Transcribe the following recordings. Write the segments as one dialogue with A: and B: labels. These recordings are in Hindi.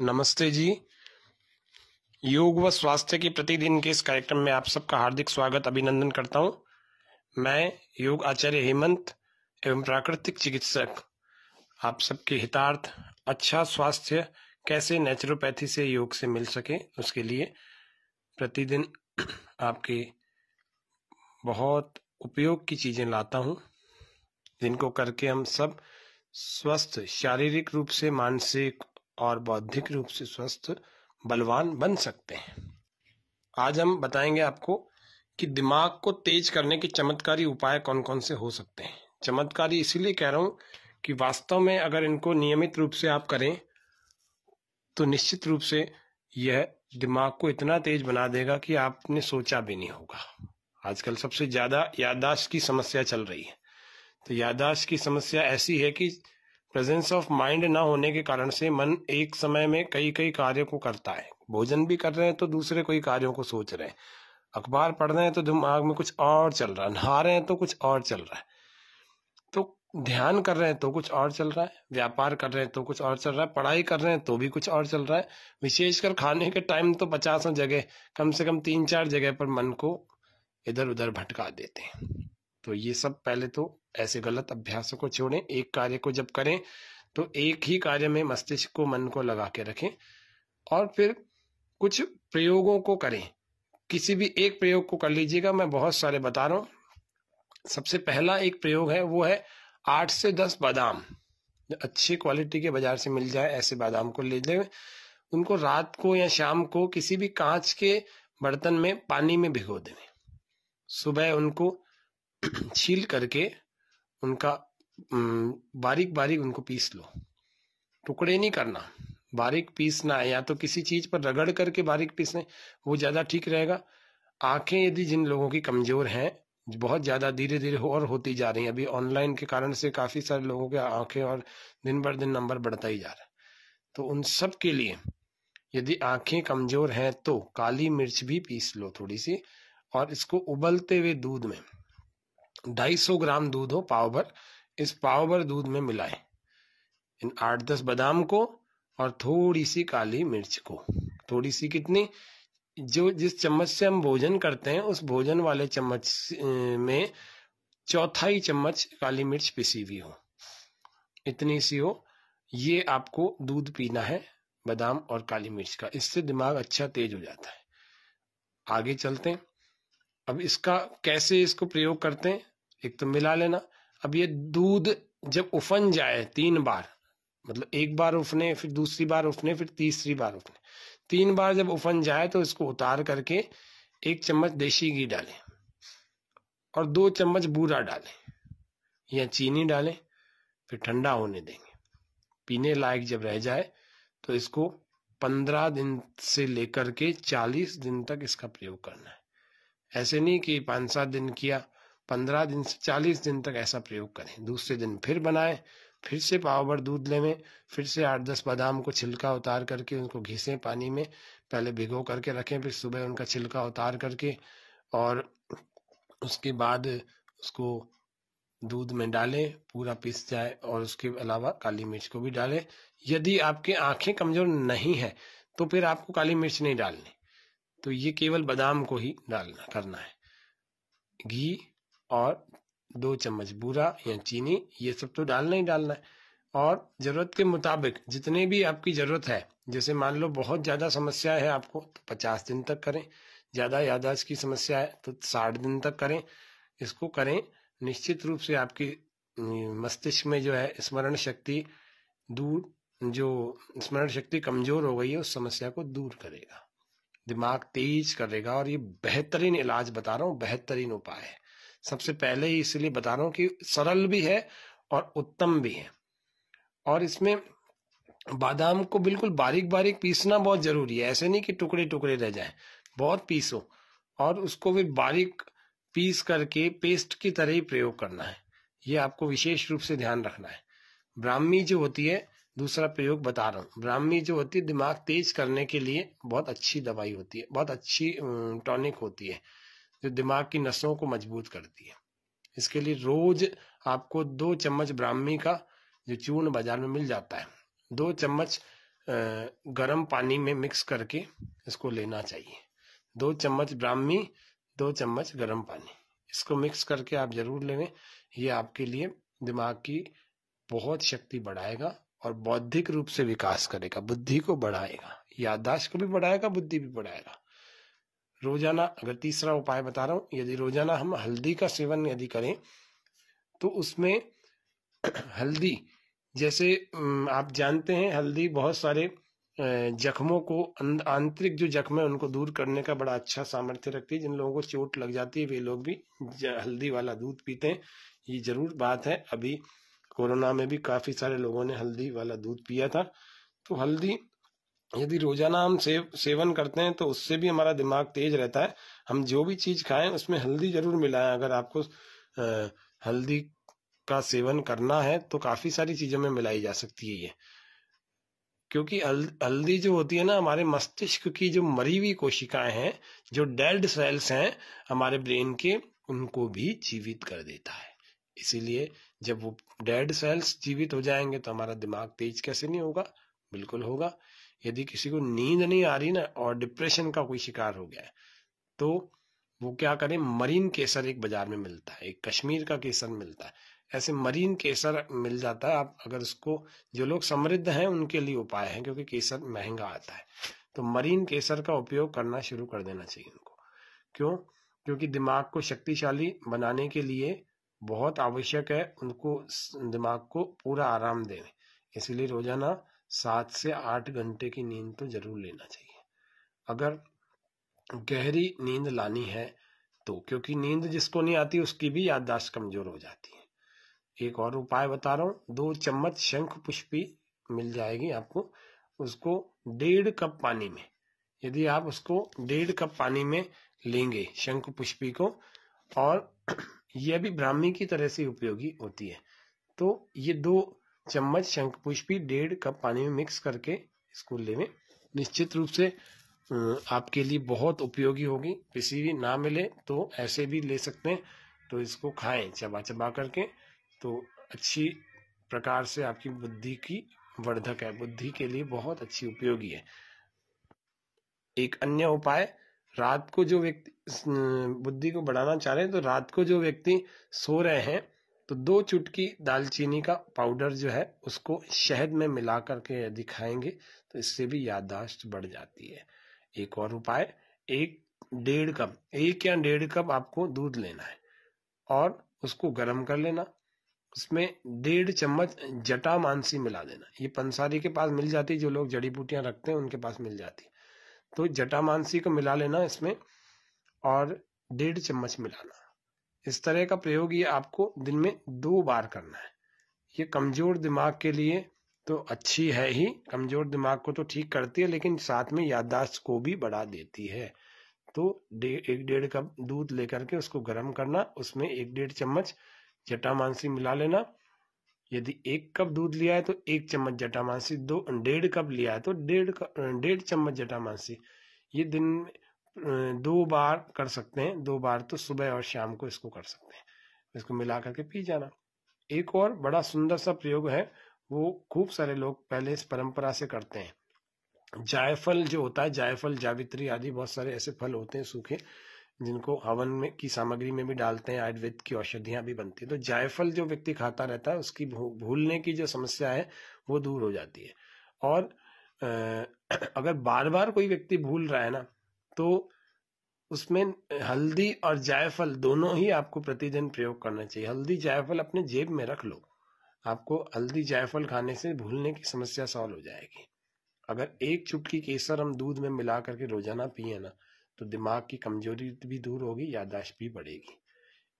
A: नमस्ते जी योग व स्वास्थ्य के प्रतिदिन के इस कार्यक्रम में आप सबका हार्दिक स्वागत अभिनंदन करता हूं मैं योग आचार्य हेमंत एवं प्राकृतिक चिकित्सक आप सबके हितार्थ अच्छा स्वास्थ्य कैसे नेचुरोपैथी से योग से मिल सके उसके लिए प्रतिदिन आपके बहुत उपयोग की चीज़ें लाता हूं जिनको करके हम सब स्वस्थ शारीरिक रूप से मानसिक और बौद्धिक रूप से स्वस्थ बलवान बन सकते हैं आज हम बताएंगे आपको कि दिमाग को तेज करने के चमत्कारी उपाय कौन कौन से हो सकते हैं चमत्कारी इसीलिए कह रहा हूं कि वास्तव में अगर इनको नियमित रूप से आप करें तो निश्चित रूप से यह दिमाग को इतना तेज बना देगा कि आपने सोचा भी नहीं होगा आजकल सबसे ज़्यादा याददाश्त की समस्या चल रही है तो याददाश्त की समस्या ऐसी है कि प्रेजेंस ऑफ माइंड ना होने के कारण से मन एक समय में कई कई कार्यों को करता है भोजन भी कर रहे हैं तो दूसरे कोई कार्यों को सोच रहे हैं अखबार पढ़ रहे हैं तो दिमाग में कुछ और चल रहा है नहा रहे हैं तो कुछ और चल रहा है तो ध्यान कर रहे हैं तो कुछ और चल रहा है व्यापार कर रहे हैं तो कुछ और चल रहा है पढ़ाई कर रहे हैं तो भी कुछ और चल रहा है विशेषकर खाने के टाइम तो पचासों जगह कम से कम तीन चार जगह पर मन को इधर उधर भटका देते हैं तो ये सब पहले तो ऐसे गलत अभ्यासों को छोड़ें एक कार्य को जब करें तो एक ही कार्य में मस्तिष्क को मन को लगा के रखें और फिर कुछ प्रयोगों को करें किसी भी एक प्रयोग को कर लीजिएगा मैं बहुत सारे बता रहा हूँ सबसे पहला एक प्रयोग है वो है आठ से दस बादाम अच्छी क्वालिटी के बाजार से मिल जाए ऐसे बादाम को ले जाए उनको रात को या शाम को किसी भी कांच के बर्तन में पानी में भिगो दें सुबह उनको छील करके उनका बारीक बारीक उनको पीस लो टुकड़े नहीं करना बारीक पीसना है या तो किसी चीज पर रगड़ करके बारीक पीसने वो ज्यादा ठीक रहेगा आंखें यदि जिन लोगों की कमजोर हैं बहुत ज्यादा धीरे धीरे और होती जा रही है अभी ऑनलाइन के कारण से काफी सारे लोगों के आंखें और दिन बर दिन नंबर बढ़ता ही जा रहा है तो उन सब के लिए यदि आंखें कमजोर हैं तो काली मिर्च भी पीस लो थोड़ी सी और इसको उबलते हुए दूध में ढाई सौ ग्राम दूध हो पाव भर इस पाव भर दूध में मिलाएं इन आठ दस बादाम को और थोड़ी सी काली मिर्च को थोड़ी सी कितनी जो जिस चम्मच से हम भोजन करते हैं उस भोजन वाले चम्मच में चौथाई चम्मच काली मिर्च पिसी हुई हो इतनी सी हो ये आपको दूध पीना है बादाम और काली मिर्च का इससे दिमाग अच्छा तेज हो जाता है आगे चलते हैं अब इसका कैसे इसको प्रयोग करते हैं एक तो मिला लेना अब ये दूध जब उफन जाए तीन बार मतलब एक बार उफने फिर दूसरी बार उफने फिर तीसरी बार उफने तीन बार जब उफन जाए तो इसको उतार करके एक चम्मच देशी घी डालें और दो चम्मच बूरा डालें या चीनी डालें फिर ठंडा होने देंगे पीने लायक जब रह जाए तो इसको पंद्रह दिन से लेकर के चालीस दिन तक इसका प्रयोग करना है ऐसे नहीं कि पाँच सात दिन किया पंद्रह दिन से चालीस दिन तक ऐसा प्रयोग करें दूसरे दिन फिर बनाएं फिर से पाव भर दूध लेवें फिर से आठ दस बादाम को छिलका उतार करके उनको घिसें पानी में पहले भिगो करके रखें फिर सुबह उनका छिलका उतार करके और उसके बाद उसको दूध में डालें पूरा पीस जाए और उसके अलावा काली मिर्च को भी डालें यदि आपकी आंखें कमज़ोर नहीं है तो फिर आपको काली मिर्च नहीं डालनी तो ये केवल बादाम को ही डालना करना है घी और दो चम्मच बूरा या चीनी ये सब तो डालना ही डालना है और ज़रूरत के मुताबिक जितने भी आपकी ज़रूरत है जैसे मान लो बहुत ज़्यादा समस्या है आपको तो पचास दिन तक करें ज़्यादा यादाश्त की समस्या है तो साठ दिन तक करें इसको करें निश्चित रूप से आपकी मस्तिष्क में जो है स्मरण शक्ति दूर जो स्मरण शक्ति कमज़ोर हो गई है उस समस्या को दूर करेगा दिमाग तेज करेगा और ये बेहतरीन इलाज बता रहा हूँ बेहतरीन उपाय है सबसे पहले ही इसलिए बता रहा हूँ कि सरल भी है और उत्तम भी है और इसमें बादाम को बिल्कुल बारीक बारीक पीसना बहुत ज़रूरी है ऐसे नहीं कि टुकड़े टुकड़े रह जाए बहुत पीसो और उसको भी बारीक पीस करके पेस्ट की तरह ही प्रयोग करना है ये आपको विशेष रूप से ध्यान रखना है ब्राह्मी जो होती है दूसरा प्रयोग बता रहा हूँ ब्राह्मी जो होती है दिमाग तेज करने के लिए बहुत अच्छी दवाई होती है बहुत अच्छी टॉनिक होती है जो दिमाग की नसों को मजबूत करती है इसके लिए रोज आपको दो चम्मच ब्राह्मी का जो चूर्ण बाजार में मिल जाता है दो चम्मच गर्म पानी में मिक्स करके इसको लेना चाहिए दो चम्मच ब्राह्मी दो चम्मच गर्म पानी इसको मिक्स करके आप जरूर लें ये आपके लिए दिमाग की बहुत शक्ति बढ़ाएगा और बौद्धिक रूप से विकास करेगा बुद्धि को बढ़ाएगा याददाश्त को भी बढ़ाएगा बुद्धि भी बढ़ाएगा रोजाना अगर तीसरा उपाय बता रहा हूँ यदि रोजाना हम हल्दी का सेवन यदि करें तो उसमें हल्दी जैसे आप जानते हैं हल्दी बहुत सारे जख्मों को आंतरिक जो जख्म है उनको दूर करने का बड़ा अच्छा सामर्थ्य रखती है जिन लोगों को चोट लग जाती है वे लोग भी हल्दी वाला दूध पीते हैं ये जरूर बात है अभी कोरोना में भी काफ़ी सारे लोगों ने हल्दी वाला दूध पिया था तो हल्दी यदि रोजाना हम सेव सेवन करते हैं तो उससे भी हमारा दिमाग तेज रहता है हम जो भी चीज खाएं उसमें हल्दी जरूर मिलाएं अगर आपको आ, हल्दी का सेवन करना है तो काफी सारी चीजों में मिलाई जा सकती है ये क्योंकि हल्दी जो होती है ना हमारे मस्तिष्क की जो मरी हुई कोशिकाएं हैं जो डेड सेल्स हैं हमारे ब्रेन के उनको भी जीवित कर देता है इसीलिए जब वो डेड सेल्स जीवित हो जाएंगे तो हमारा दिमाग तेज कैसे नहीं होगा बिल्कुल होगा यदि किसी को नींद नहीं आ रही ना और डिप्रेशन का कोई शिकार हो गया तो वो क्या करें मरीन केसर एक बाजार में मिलता है एक कश्मीर का केसर मिलता है ऐसे मरीन केसर मिल जाता है आप अगर उसको जो लोग समृद्ध हैं उनके लिए उपाय है क्योंकि केसर महंगा आता है तो मरीन केसर का उपयोग करना शुरू कर देना चाहिए उनको क्यों क्योंकि दिमाग को शक्तिशाली बनाने के लिए बहुत आवश्यक है उनको दिमाग को पूरा आराम देने इसलिए रोजाना सात से आठ घंटे की नींद तो जरूर लेना चाहिए अगर गहरी नींद लानी है तो क्योंकि नींद जिसको नहीं आती उसकी भी याददाश्त कमजोर हो जाती है एक और उपाय बता रहा हूं दो चम्मच शंख पुष्पी मिल जाएगी आपको उसको डेढ़ कप पानी में यदि आप उसको डेढ़ कप पानी में लेंगे शंख पुष्पी को और यह भी ब्राह्मी की तरह से उपयोगी होती है तो ये दो चम्मच शंखपुष्पी डेढ़ कप पानी में मिक्स करके इसको लेने निश्चित रूप से आपके लिए बहुत उपयोगी होगी किसी भी ना मिले तो ऐसे भी ले सकते हैं तो इसको खाएं चबा चबा करके तो अच्छी प्रकार से आपकी बुद्धि की वर्धक है बुद्धि के लिए बहुत अच्छी उपयोगी है एक अन्य उपाय रात को जो व्यक्ति बुद्धि को बढ़ाना चाह रहे हैं तो रात को जो व्यक्ति सो रहे हैं तो दो चुटकी दालचीनी का पाउडर जो है उसको शहद में मिला करके यदि खाएंगे तो इससे भी याददाश्त बढ़ जाती है एक और उपाय एक डेढ़ कप एक या डेढ़ कप आपको दूध लेना है और उसको गर्म कर लेना उसमें डेढ़ चम्मच जटा मानसी मिला देना ये पंसारी के पास मिल जाती है जो लोग जड़ी बूटियां रखते हैं उनके पास मिल जाती तो जटा मानसी को मिला लेना इसमें और डेढ़ चम्मच मिलाना इस तरह का प्रयोग ये आपको दिन में दो बार करना है ये कमज़ोर दिमाग के लिए तो अच्छी है ही कमज़ोर दिमाग को तो ठीक करती है लेकिन साथ में याददाश्त को भी बढ़ा देती है तो डे एक डेढ़ कप दूध लेकर के उसको गर्म करना उसमें एक डेढ़ चम्मच जटामांसी मिला लेना यदि एक कप दूध लिया है तो एक चम्मच जटामांसी दो डेढ़ कप लिया है तो डेढ़ डेढ़ चम्मच जटामांसी ये दिन में दो बार कर सकते हैं दो बार तो सुबह और शाम को इसको कर सकते हैं इसको मिला करके पी जाना एक और बड़ा सुंदर सा प्रयोग है वो खूब सारे लोग पहले इस परंपरा से करते हैं जायफल जो होता है जायफल जावित्री आदि बहुत सारे ऐसे फल होते हैं सूखे जिनको हवन में की सामग्री में भी डालते हैं आयुर्वेद की औषधियां भी बनती है तो जायफल जो व्यक्ति खाता रहता है उसकी भूलने की जो समस्या है वो दूर हो जाती है और अगर बार बार कोई व्यक्ति भूल रहा है ना तो उसमें हल्दी और जायफल दोनों ही आपको प्रतिदिन प्रयोग करना चाहिए हल्दी जायफल अपने जेब में रख लो आपको हल्दी जायफल खाने से भूलने की समस्या सॉल्व हो जाएगी अगर एक चुटकी केसर हम दूध में मिला करके रोजाना पिए ना तो दिमाग की कमजोरी भी दूर होगी यादाश्त भी बढ़ेगी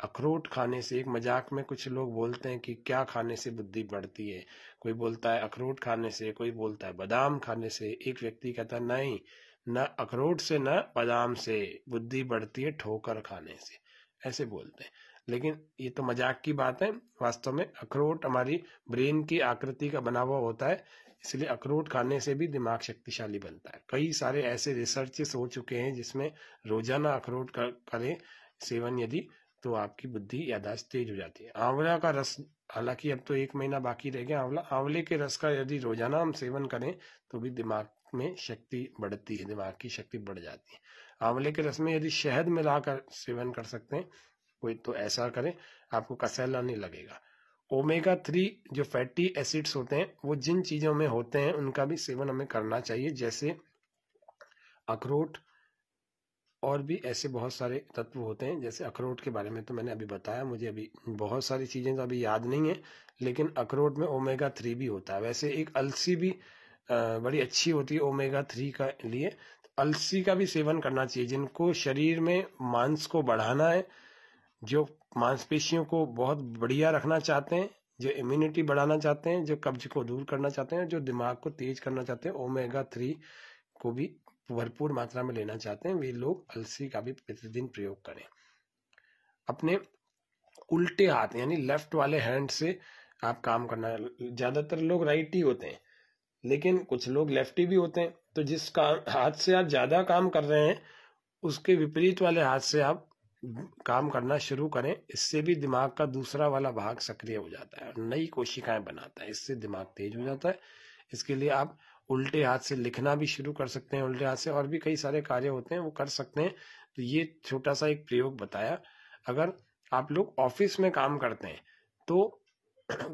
A: अखरोट खाने से एक मजाक में कुछ लोग बोलते हैं कि क्या खाने से बुद्धि बढ़ती है कोई बोलता है अखरोट खाने से कोई बोलता है बादाम खाने से एक व्यक्ति कहता है नहीं न अखरोट से न बादाम से बुद्धि बढ़ती है ठोकर खाने से ऐसे बोलते हैं लेकिन ये तो मजाक की बात है वास्तव में अखरोट हमारी ब्रेन की आकृति का बना हुआ होता है इसलिए अखरोट खाने से भी दिमाग शक्तिशाली बनता है कई सारे ऐसे रिसर्चेस हो चुके हैं जिसमें रोजाना अखरोट करें सेवन यदि तो आपकी बुद्धि यादाश्त तेज हो जाती है आंवला का रस हालांकि अब तो एक महीना बाकी रह गया आंवला आंवले के रस का यदि रोजाना हम सेवन करें तो भी दिमाग में शक्ति बढ़ती है दिमाग की शक्ति बढ़ जाती है आंवले के रस में यदि शहद मिलाकर सेवन कर सकते हैं कोई तो ऐसा करें आपको कसैला नहीं लगेगा ओमेगा थ्री जो फैटी एसिड्स होते हैं वो जिन चीज़ों में होते हैं उनका भी सेवन हमें करना चाहिए जैसे अखरोट और भी ऐसे बहुत सारे तत्व होते हैं जैसे अखरोट के बारे में तो मैंने अभी बताया मुझे अभी बहुत सारी चीज़ें तो अभी याद नहीं है लेकिन अखरोट में ओमेगा थ्री भी होता है वैसे एक अलसी भी बड़ी अच्छी होती है ओमेगा थ्री का लिए अलसी का भी सेवन करना चाहिए जिनको शरीर में मांस को बढ़ाना है जो मांसपेशियों को बहुत बढ़िया रखना चाहते हैं जो इम्यूनिटी बढ़ाना चाहते हैं जो कब्ज को दूर करना चाहते हैं जो दिमाग को तेज करना चाहते हैं ओमेगा थ्री को भी भरपूर मात्रा में लेना चाहते हैं वे लोग अलसी का भी प्रतिदिन प्रयोग करें अपने उल्टे हाथ यानी लेफ्ट वाले हैंड से आप काम करना ज़्यादातर लोग राइट ही होते हैं लेकिन कुछ लोग लेफ्टी भी होते हैं तो जिस काम हाथ से आप ज़्यादा काम कर रहे हैं उसके विपरीत वाले हाथ से आप काम करना शुरू करें इससे भी दिमाग का दूसरा वाला भाग सक्रिय हो जाता है और नई कोशिकाएं बनाता है इससे दिमाग तेज हो जाता है इसके लिए आप उल्टे हाथ से लिखना भी शुरू कर सकते हैं उल्टे हाथ से और भी कई सारे कार्य होते हैं वो कर सकते हैं तो ये छोटा सा एक प्रयोग बताया अगर आप लोग ऑफिस में काम करते हैं तो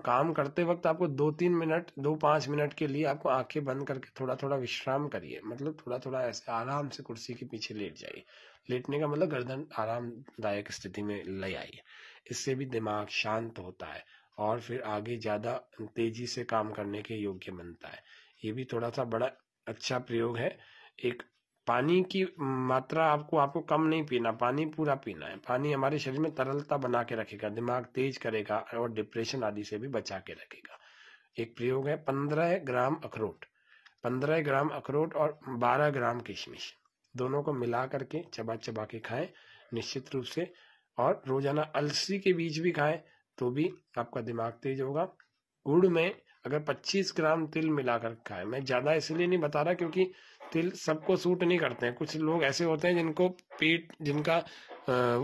A: काम करते वक्त आपको दो तीन मिनट दो पाँच मिनट के लिए आपको आंखें बंद करके थोड़ा थोड़ा विश्राम करिए मतलब थोड़ा थोड़ा ऐसे आराम से कुर्सी के पीछे लेट जाइए लेटने का मतलब गर्दन आरामदायक स्थिति में ले आइए इससे भी दिमाग शांत होता है और फिर आगे ज़्यादा तेजी से काम करने के योग्य बनता है ये भी थोड़ा सा बड़ा अच्छा प्रयोग है एक पानी की मात्रा आपको आपको कम नहीं पीना पानी पूरा पीना है पानी हमारे शरीर में तरलता बना के रखेगा दिमाग तेज करेगा और डिप्रेशन आदि से भी बचा के रखेगा एक प्रयोग है पंद्रह ग्राम अखरोट पंद्रह ग्राम अखरोट और बारह ग्राम किशमिश दोनों को मिला करके चबा चबा के खाएं निश्चित रूप से और रोजाना अलसी के बीज भी खाएं तो भी आपका दिमाग तेज होगा गुड़ में अगर 25 ग्राम तिल मिलाकर खाएं मैं ज़्यादा इसलिए नहीं बता रहा क्योंकि तिल सबको सूट नहीं करते हैं कुछ लोग ऐसे होते हैं जिनको पेट जिनका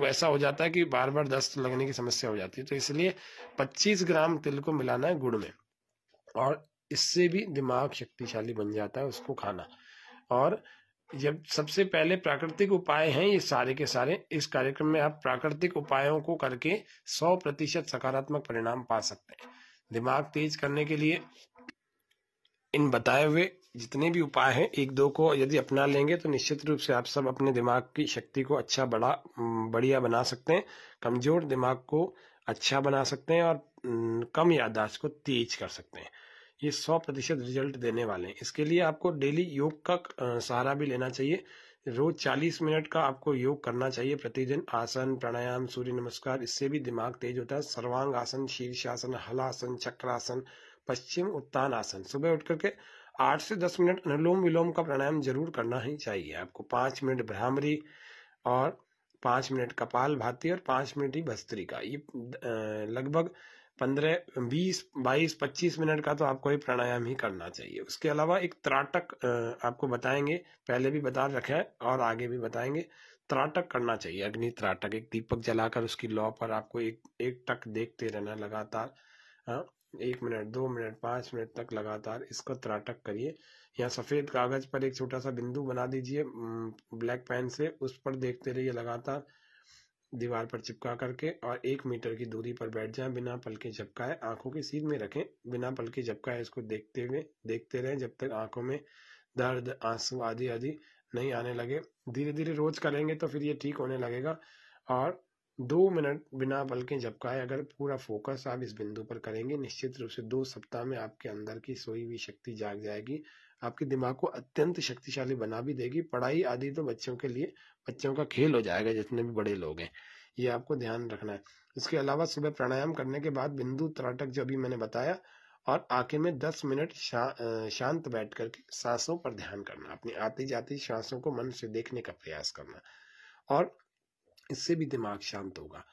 A: ऐसा हो जाता है कि बार बार दस्त लगने की समस्या हो जाती है तो इसलिए 25 ग्राम तिल को मिलाना है गुड़ में और इससे भी दिमाग शक्तिशाली बन जाता है उसको खाना और जब सबसे पहले प्राकृतिक उपाय हैं ये सारे के सारे इस कार्यक्रम में आप प्राकृतिक उपायों को करके 100 प्रतिशत सकारात्मक परिणाम पा सकते हैं दिमाग तेज करने के लिए इन बताए हुए जितने भी उपाय हैं एक दो को यदि अपना लेंगे तो निश्चित रूप से आप सब अपने दिमाग की शक्ति को अच्छा बड़ा बढ़िया बना सकते हैं कमजोर दिमाग को अच्छा बना सकते हैं और कम यादाश्त को तेज कर सकते हैं ये सौ प्रतिशत रिजल्ट देने वाले हैं इसके लिए आपको डेली योग का सहारा भी लेना चाहिए रोज चालीस मिनट का आपको योग करना चाहिए प्रतिदिन आसन प्राणायाम सूर्य नमस्कार इससे भी दिमाग तेज होता है सर्वांग आसन शीर्षासन हलासन चक्रासन पश्चिम उत्तान आसन सुबह उठ करके आठ से दस मिनट अनुलोम विलोम का प्राणायाम जरूर करना ही चाहिए आपको पाँच मिनट भ्रामरी और पाँच मिनट कपाल भाती और पाँच मिनट ही भस्त्री का ये लगभग पंद्रह बीस बाईस पच्चीस मिनट का तो आपको ये प्राणायाम ही करना चाहिए उसके अलावा एक त्राटक आपको बताएंगे पहले भी बता रखे हैं और आगे भी बताएंगे त्राटक करना चाहिए अग्नि त्राटक एक दीपक जलाकर उसकी लौ पर आपको एक एक टक देखते रहना लगातार एक मिनट दो मिनट पाँच मिनट तक लगातार इसको त्राटक करिए यहाँ सफ़ेद कागज़ पर एक छोटा सा बिंदु बना दीजिए ब्लैक पेन से उस पर देखते रहिए लगातार दीवार पर चिपका करके और एक मीटर की दूरी पर बैठ जाएं बिना पल के झपकाए आंखों की सीध में रखें बिना पल के झपकाए इसको देखते हुए देखते रहें जब तक आंखों में दर्द आंसू आदि आदि नहीं आने लगे धीरे धीरे रोज करेंगे तो फिर ये ठीक होने लगेगा और दो मिनट बिना पलकें झपकाए अगर पूरा फोकस आप इस बिंदु पर करेंगे निश्चित रूप से दो सप्ताह में आपके अंदर की सोई हुई शक्ति जाग जाएगी आपके दिमाग को अत्यंत शक्तिशाली बना भी देगी पढ़ाई आदि तो बच्चों के लिए बच्चों का खेल हो जाएगा जितने भी बड़े लोग हैं ये आपको ध्यान रखना है इसके अलावा सुबह प्राणायाम करने के बाद बिंदु त्राटक जो अभी मैंने बताया और आखिर में दस मिनट शा, शांत बैठ करके सांसों पर ध्यान करना अपनी आती जाती सांसों को मन से देखने का प्रयास करना और इससे भी दिमाग शांत होगा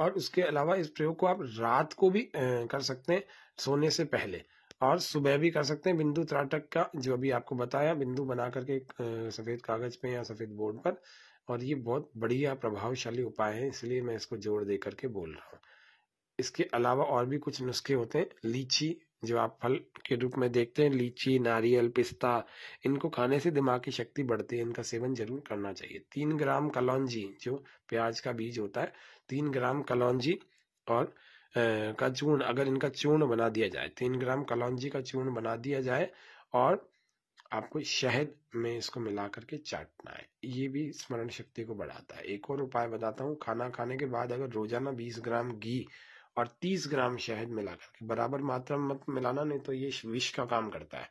A: और उसके अलावा इस प्रयोग को आप रात को भी कर सकते हैं सोने से पहले और सुबह भी कर सकते हैं बिंदु त्राटक का जो अभी आपको बताया बिंदु बना करके सफ़ेद कागज़ पे या सफ़ेद बोर्ड पर और ये बहुत बढ़िया प्रभावशाली उपाय है इसलिए मैं इसको जोड़ दे करके बोल रहा हूँ इसके अलावा और भी कुछ नुस्खे होते हैं लीची जो आप फल के रूप में देखते हैं लीची नारियल पिस्ता इनको खाने से दिमाग की शक्ति बढ़ती है इनका सेवन जरूर करना चाहिए तीन ग्राम कलौजी जो प्याज का बीज होता है तीन ग्राम कलौजी और का चूर्ण अगर इनका चूर्ण बना दिया जाए तीन ग्राम कलौजी का चूर्ण बना दिया जाए और आपको शहद में इसको मिला करके चाटना है ये भी स्मरण शक्ति को बढ़ाता है एक और उपाय बताता हूँ खाना खाने के बाद अगर रोजाना बीस ग्राम घी और 30 ग्राम शहद मिलाकर बराबर मात्रा मत मिलाना नहीं तो ये विष का काम करता है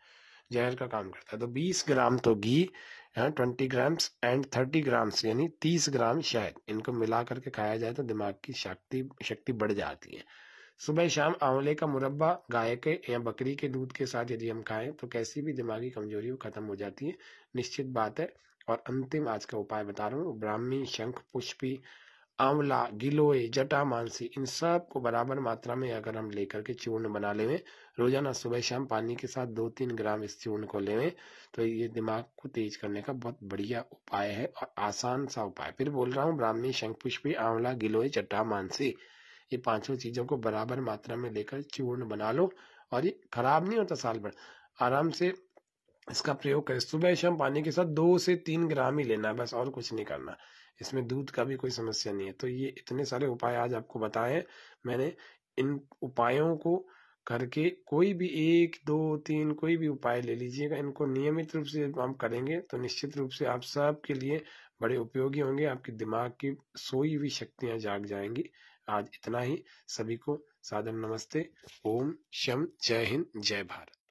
A: जहर का काम करता है तो 20 ग्राम तो घी हाँ, ट्वेंटी ग्राम्स एंड 30 ग्राम्स यानी 30 ग्राम शहद इनको मिला करके खाया जाए तो दिमाग की शक्ति शक्ति बढ़ जाती है सुबह शाम आंवले का मुरब्बा गाय के या बकरी के दूध के साथ यदि हम खाएं तो कैसी भी दिमागी कमजोरी वो खत्म हो जाती है निश्चित बात है और अंतिम आज का उपाय बता रहा हूँ ब्राह्मी शंख पुष्पी आंवला गिलोय जटा मानसी इन सब को बराबर मात्रा में अगर हम लेकर के चूर्ण बना लेवे रोजाना सुबह शाम पानी के साथ दो तीन ग्राम इस चूर्ण को लेवे तो ये दिमाग को तेज करने का बहुत बढ़िया उपाय है और आसान सा उपाय फिर बोल रहा हूँ ब्राह्मी शंखपुष्पी आंवला गिलोय जटा मानसी ये पांचों चीजों को बराबर मात्रा में लेकर चूर्ण बना लो और ये खराब नहीं होता साल भर आराम से इसका प्रयोग करें सुबह शाम पानी के साथ दो से तीन ग्राम ही लेना है बस और कुछ नहीं करना इसमें दूध का भी कोई समस्या नहीं है तो ये इतने सारे उपाय आज आपको बताए मैंने इन उपायों को करके कोई भी एक दो तीन कोई भी उपाय ले लीजिएगा इनको नियमित रूप से हम करेंगे तो निश्चित रूप से आप सबके लिए बड़े उपयोगी होंगे आपके दिमाग की सोई हुई शक्तियां जाग जाएंगी आज इतना ही सभी को साधन नमस्ते ओम शम जय हिंद जय भारत